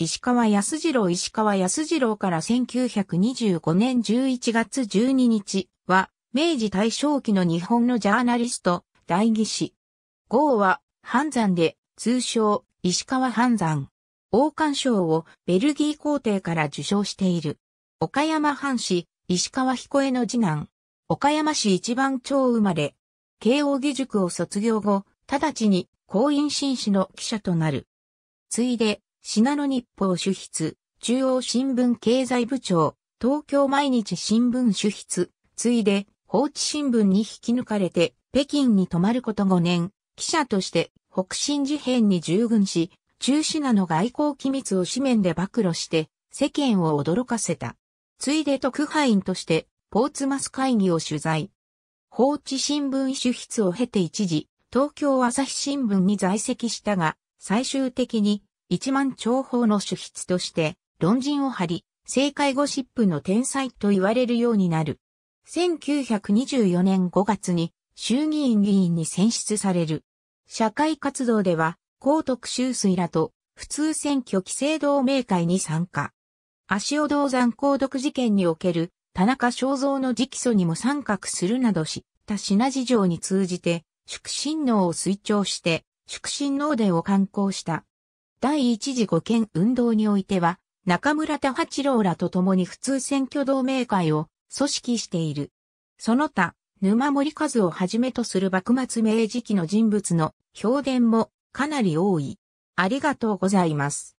石川安次郎石川安次郎から1925年11月12日は、明治大正期の日本のジャーナリスト、代議士。号は、半山で、通称、石川半山。王冠賞をベルギー皇帝から受賞している。岡山藩士、石川彦恵の次男。岡山市一番町生まれ。慶応義塾を卒業後、直ちに、公院紳士の記者となる。ついで、信濃日報主筆、中央新聞経済部長、東京毎日新聞主筆、ついで、放置新聞に引き抜かれて、北京に泊まること5年、記者として、北新事変に従軍し、中信濃外交機密を紙面で暴露して、世間を驚かせた。ついで特派員として、ポーツマス会議を取材。放置新聞主筆を経て一時、東京朝日新聞に在籍したが、最終的に一万長法の主筆として、論人を張り、政界ゴシップの天才と言われるようになる。1924年5月に衆議院議員に選出される。社会活動では、高徳秋水らと普通選挙規制同盟会に参加。足尾銅山高徳事件における田中正造の直訴にも参画するなどし、った品事情に通じて、祝神能を推奨して、祝神能伝を刊行した。第一次五権運動においては、中村田八郎らと共に普通選挙同盟会を組織している。その他、沼森和をはじめとする幕末明治期の人物の評伝もかなり多い。ありがとうございます。